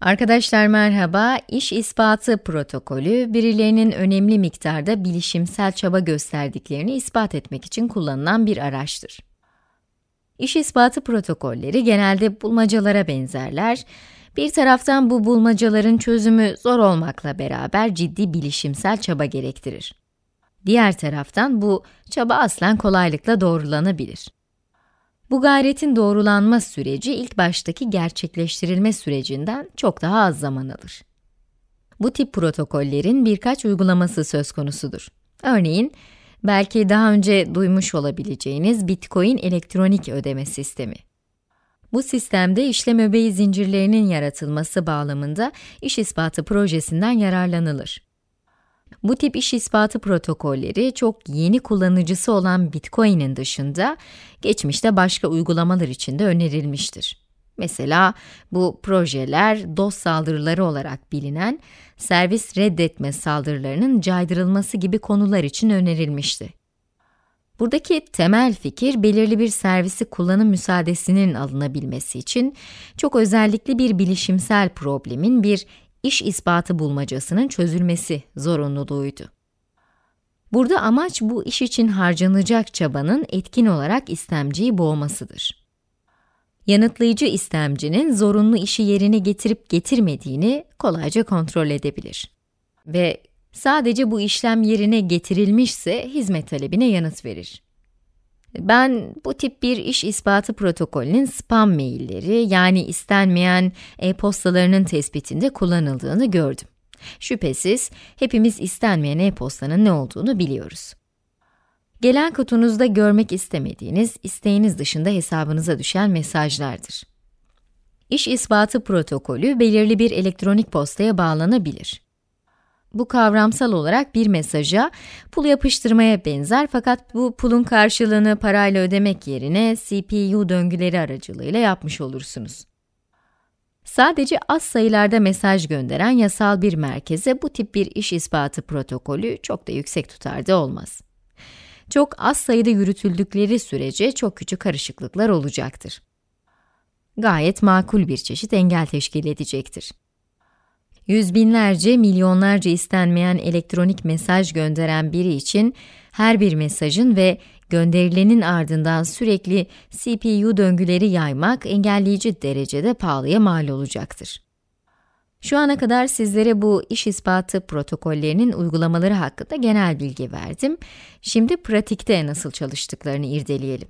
Arkadaşlar merhaba, İş ispatı protokolü, birilerinin önemli miktarda bilişimsel çaba gösterdiklerini ispat etmek için kullanılan bir araçtır. İş ispatı protokolleri genelde bulmacalara benzerler. Bir taraftan bu bulmacaların çözümü zor olmakla beraber ciddi bilişimsel çaba gerektirir. Diğer taraftan bu çaba aslen kolaylıkla doğrulanabilir. Bu gayretin doğrulanma süreci ilk baştaki gerçekleştirilme sürecinden çok daha az zaman alır. Bu tip protokollerin birkaç uygulaması söz konusudur. Örneğin, belki daha önce duymuş olabileceğiniz Bitcoin elektronik ödeme sistemi. Bu sistemde işlem öbeği zincirlerinin yaratılması bağlamında iş ispatı projesinden yararlanılır. Bu tip iş ispatı protokolleri çok yeni kullanıcısı olan Bitcoin'in dışında geçmişte başka uygulamalar için de önerilmiştir. Mesela bu projeler DOS saldırıları olarak bilinen servis reddetme saldırılarının caydırılması gibi konular için önerilmişti. Buradaki temel fikir belirli bir servisi kullanım müsaadesinin alınabilmesi için çok özellikli bir bilişimsel problemin bir iş ispatı bulmacasının çözülmesi zorunluluğuydu. Burada amaç bu iş için harcanacak çabanın etkin olarak istemciyi boğmasıdır. Yanıtlayıcı istemcinin zorunlu işi yerine getirip getirmediğini kolayca kontrol edebilir. Ve sadece bu işlem yerine getirilmişse hizmet talebine yanıt verir. Ben bu tip bir iş ispatı protokolünün spam mailleri yani istenmeyen e-postalarının tespitinde kullanıldığını gördüm. Şüphesiz hepimiz istenmeyen e-postanın ne olduğunu biliyoruz. Gelen kutunuzda görmek istemediğiniz, isteğiniz dışında hesabınıza düşen mesajlardır. İş ispatı protokolü belirli bir elektronik postaya bağlanabilir. Bu kavramsal olarak bir mesaja pul yapıştırmaya benzer fakat bu pulun karşılığını parayla ödemek yerine CPU döngüleri aracılığıyla yapmış olursunuz. Sadece az sayılarda mesaj gönderen yasal bir merkeze bu tip bir iş ispatı protokolü çok da yüksek tutarda olmaz. Çok az sayıda yürütüldükleri sürece çok küçük karışıklıklar olacaktır. Gayet makul bir çeşit engel teşkil edecektir. Yüz binlerce, milyonlarca istenmeyen elektronik mesaj gönderen biri için her bir mesajın ve gönderilenin ardından sürekli CPU döngüleri yaymak engelleyici derecede pahalıya mal olacaktır. Şu ana kadar sizlere bu iş ispatı protokollerinin uygulamaları hakkında genel bilgi verdim. Şimdi pratikte nasıl çalıştıklarını irdeleyelim.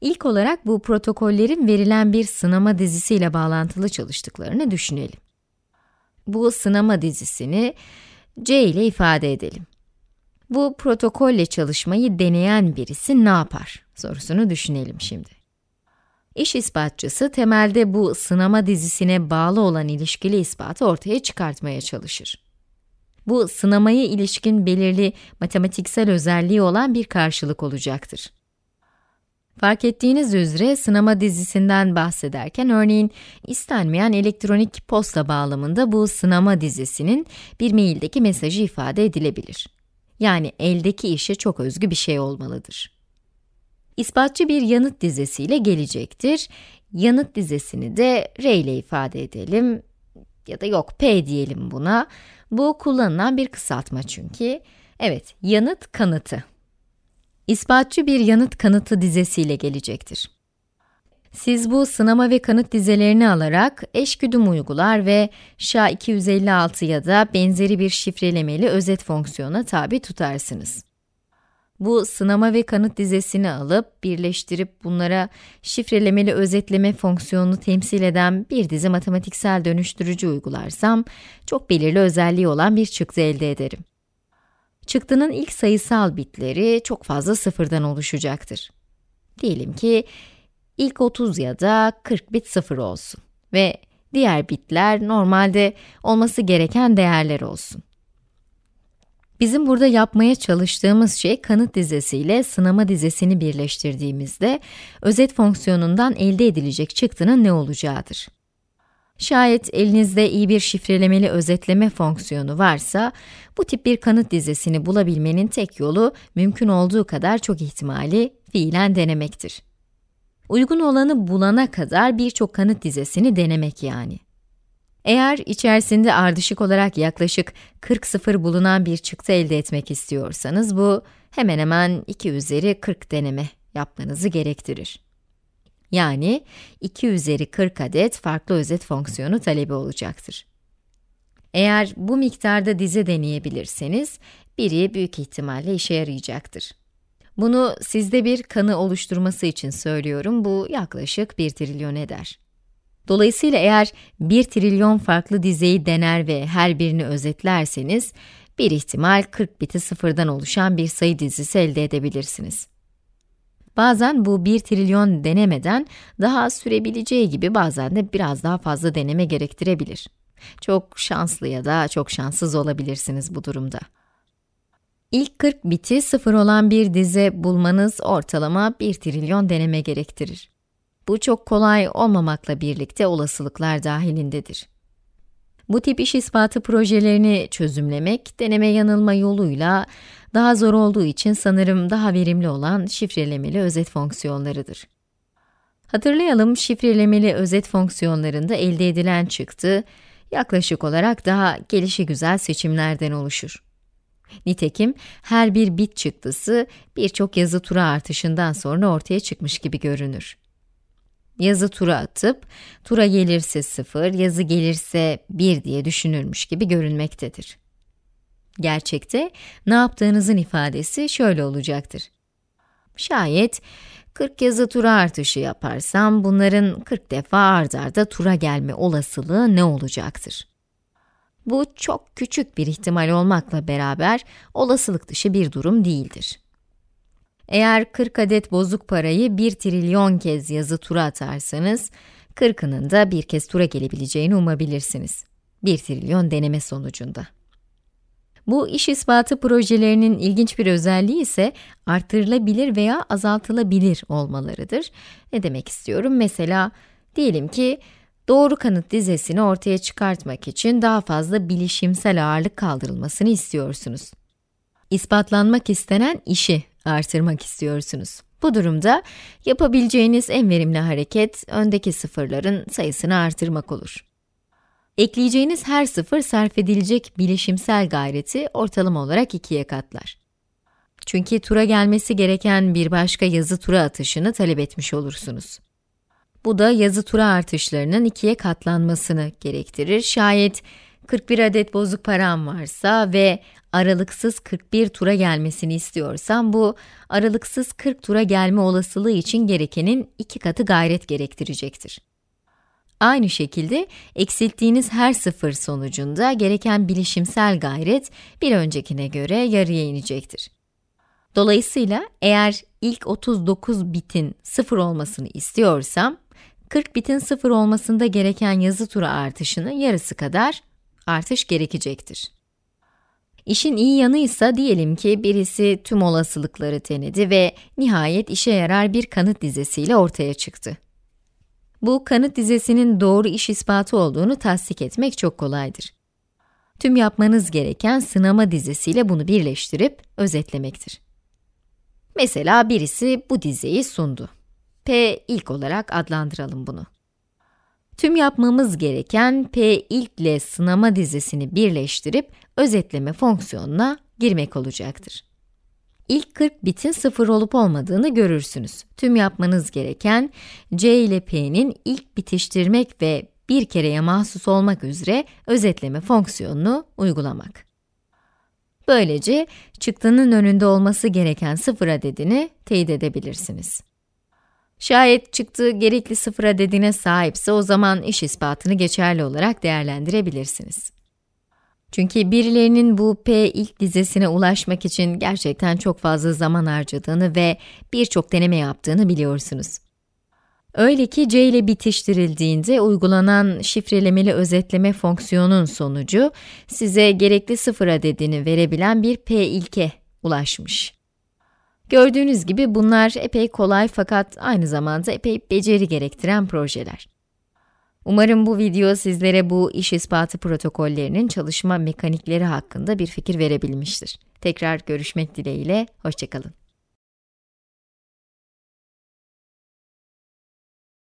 İlk olarak bu protokollerin verilen bir sınama dizisiyle bağlantılı çalıştıklarını düşünelim bu sınama dizisini C ile ifade edelim. Bu protokolle çalışmayı deneyen birisi ne yapar sorusunu düşünelim şimdi. İş ispatçısı temelde bu sınama dizisine bağlı olan ilişkili ispatı ortaya çıkartmaya çalışır. Bu sınamaya ilişkin belirli matematiksel özelliği olan bir karşılık olacaktır. Fark ettiğiniz üzere sınama dizisinden bahsederken örneğin istenmeyen elektronik posta bağlamında bu sınama dizisinin bir maildeki mesajı ifade edilebilir. Yani eldeki işe çok özgü bir şey olmalıdır. İspatçı bir yanıt dizesiyle gelecektir. Yanıt dizesini de R ile ifade edelim ya da yok P diyelim buna. Bu kullanılan bir kısaltma çünkü. Evet, yanıt kanıtı ispatçı bir yanıt kanıtı dizesiyle gelecektir. Siz bu sınama ve kanıt dizelerini alarak eşgüdüm uygular ve SHA-256 ya da benzeri bir şifrelemeli özet fonksiyona tabi tutarsınız. Bu sınama ve kanıt dizesini alıp birleştirip bunlara şifrelemeli özetleme fonksiyonunu temsil eden bir dizi matematiksel dönüştürücü uygularsam çok belirli özelliği olan bir çıktı elde ederim çıktının ilk sayısal bitleri çok fazla sıfırdan oluşacaktır. Diyelim ki ilk 30 ya da 40 bit sıfır olsun ve diğer bitler normalde olması gereken değerler olsun. Bizim burada yapmaya çalıştığımız şey kanıt dizesiyle sınama dizesini birleştirdiğimizde özet fonksiyonundan elde edilecek çıktının ne olacağıdır. Şayet elinizde iyi bir şifrelemeli özetleme fonksiyonu varsa, bu tip bir kanıt dizesini bulabilmenin tek yolu, mümkün olduğu kadar çok ihtimali fiilen denemektir. Uygun olanı bulana kadar birçok kanıt dizesini denemek yani. Eğer içerisinde ardışık olarak yaklaşık 40 sıfır bulunan bir çıktı elde etmek istiyorsanız bu hemen hemen 2 üzeri 40 deneme yapmanızı gerektirir. Yani 2 üzeri 40 adet farklı özet fonksiyonu talebi olacaktır. Eğer bu miktarda dize deneyebilirseniz, biri büyük ihtimalle işe yarayacaktır. Bunu sizde bir kanı oluşturması için söylüyorum, bu yaklaşık 1 trilyon eder. Dolayısıyla eğer 1 trilyon farklı dizeyi dener ve her birini özetlerseniz, bir ihtimal 40 biti sıfırdan oluşan bir sayı dizisi elde edebilirsiniz. Bazen bu 1 trilyon denemeden daha az sürebileceği gibi bazen de biraz daha fazla deneme gerektirebilir. Çok şanslı ya da çok şanssız olabilirsiniz bu durumda. İlk 40 biti sıfır olan bir dize bulmanız ortalama 1 trilyon deneme gerektirir. Bu çok kolay olmamakla birlikte olasılıklar dahilindedir. Bu tip iş ispatı projelerini çözümlemek, deneme yanılma yoluyla daha zor olduğu için sanırım daha verimli olan şifrelemeli özet fonksiyonlarıdır. Hatırlayalım şifrelemeli özet fonksiyonlarında elde edilen çıktı, yaklaşık olarak daha gelişigüzel seçimlerden oluşur. Nitekim her bir bit çıktısı birçok yazı tura artışından sonra ortaya çıkmış gibi görünür. Yazı tura atıp, tura gelirse 0, yazı gelirse 1 diye düşünülmüş gibi görünmektedir. Gerçekte ne yaptığınızın ifadesi şöyle olacaktır. Şayet 40 yazı tura artışı yaparsam bunların 40 defa ard arda tura gelme olasılığı ne olacaktır? Bu çok küçük bir ihtimal olmakla beraber olasılık dışı bir durum değildir. Eğer 40 adet bozuk parayı 1 trilyon kez yazı tura atarsanız, 40'ının da bir kez tura gelebileceğini umabilirsiniz. 1 trilyon deneme sonucunda. Bu iş ispatı projelerinin ilginç bir özelliği ise artırılabilir veya azaltılabilir olmalarıdır. Ne demek istiyorum? Mesela diyelim ki doğru kanıt dizesini ortaya çıkartmak için daha fazla bilişimsel ağırlık kaldırılmasını istiyorsunuz. İspatlanmak istenen işi artırmak istiyorsunuz. Bu durumda yapabileceğiniz en verimli hareket öndeki sıfırların sayısını artırmak olur. Ekleyeceğiniz her sıfır sarf edilecek bilişimsel gayreti ortalama olarak ikiye katlar. Çünkü tura gelmesi gereken bir başka yazı tura atışını talep etmiş olursunuz. Bu da yazı tura artışlarının ikiye katlanmasını gerektirir. Şayet 41 adet bozuk param varsa ve aralıksız 41 tura gelmesini istiyorsam bu aralıksız 40 tura gelme olasılığı için gerekenin iki katı gayret gerektirecektir. Aynı şekilde eksilttiğiniz her sıfır sonucunda gereken bilişimsel gayret bir öncekine göre yarıya inecektir. Dolayısıyla eğer ilk 39 bitin 0 olmasını istiyorsam, 40 bitin 0 olmasında gereken yazı turu artışının yarısı kadar artış gerekecektir. İşin iyi yanı ise diyelim ki birisi tüm olasılıkları denedi ve nihayet işe yarar bir kanıt dizesiyle ortaya çıktı. Bu kanıt dizesinin doğru iş ispatı olduğunu tasdik etmek çok kolaydır. Tüm yapmanız gereken sınama dizesiyle bunu birleştirip özetlemektir. Mesela birisi bu dizeyi sundu. P ilk olarak adlandıralım bunu. Tüm yapmamız gereken P ilk ile sınama dizesini birleştirip özetleme fonksiyonuna girmek olacaktır ilk 40 bitin sıfır olup olmadığını görürsünüz. Tüm yapmanız gereken C ile P'nin ilk bitiştirmek ve bir kereye mahsus olmak üzere özetleme fonksiyonunu uygulamak. Böylece çıktının önünde olması gereken sıfır adedini teyit edebilirsiniz. Şayet çıktı gerekli sıfır adedine sahipse o zaman iş ispatını geçerli olarak değerlendirebilirsiniz. Çünkü birilerinin bu P ilk dizesine ulaşmak için gerçekten çok fazla zaman harcadığını ve birçok deneme yaptığını biliyorsunuz. Öyle ki C ile bitiştirildiğinde uygulanan şifrelemeli özetleme fonksiyonun sonucu size gerekli sıfır adedini verebilen bir P ilke ulaşmış. Gördüğünüz gibi bunlar epey kolay fakat aynı zamanda epey beceri gerektiren projeler. Umarım bu video sizlere bu iş ispatı protokollerinin çalışma mekanikleri hakkında bir fikir verebilmiştir. Tekrar görüşmek dileğiyle, hoşçakalın.